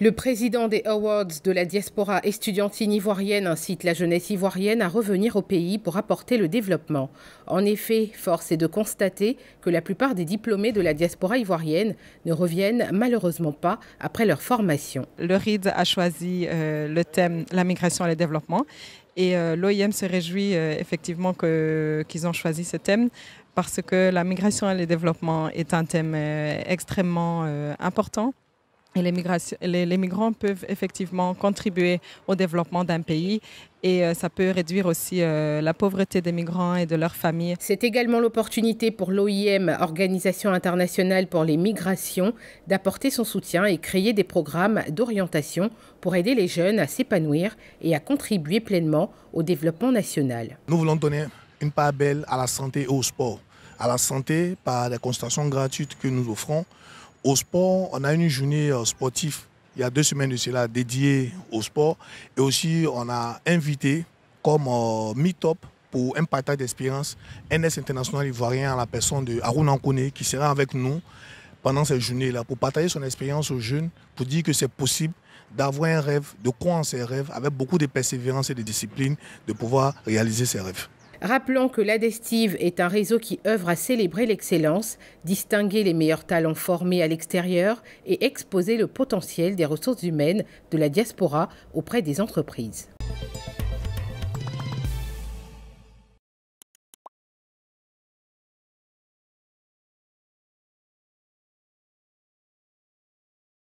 Le président des Awards de la diaspora estudiantine ivoirienne incite la jeunesse ivoirienne à revenir au pays pour apporter le développement. En effet, force est de constater que la plupart des diplômés de la diaspora ivoirienne ne reviennent malheureusement pas après leur formation. Le RID a choisi euh, le thème la migration et le développement et euh, l'OIM se réjouit euh, effectivement qu'ils ont choisi ce thème parce que la migration et le développement est un thème extrêmement important les, migrants peuvent effectivement contribuer au développement d'un pays et euh, ça peut réduire aussi euh, la pauvreté des migrants et de leurs familles. C'est également l'opportunité pour l'OIM, Organisation internationale pour les migrations, d'apporter son soutien et créer des programmes d'orientation pour aider les jeunes à s'épanouir et à contribuer pleinement au développement national. Nous voulons donner une part belle à la santé et au sport. À la santé par les consultations gratuites que nous offrons au sport, on a une journée euh, sportive il y a deux semaines de cela dédiée au sport. Et aussi, on a invité comme euh, meet-up pour un partage d'expérience un international ivoirien à la personne de Haroun Ankone qui sera avec nous pendant cette journée-là pour partager son expérience aux jeunes, pour dire que c'est possible d'avoir un rêve, de croire en ses rêves, avec beaucoup de persévérance et de discipline, de pouvoir réaliser ses rêves. Rappelons que l'Adestive est un réseau qui œuvre à célébrer l'excellence, distinguer les meilleurs talents formés à l'extérieur et exposer le potentiel des ressources humaines de la diaspora auprès des entreprises.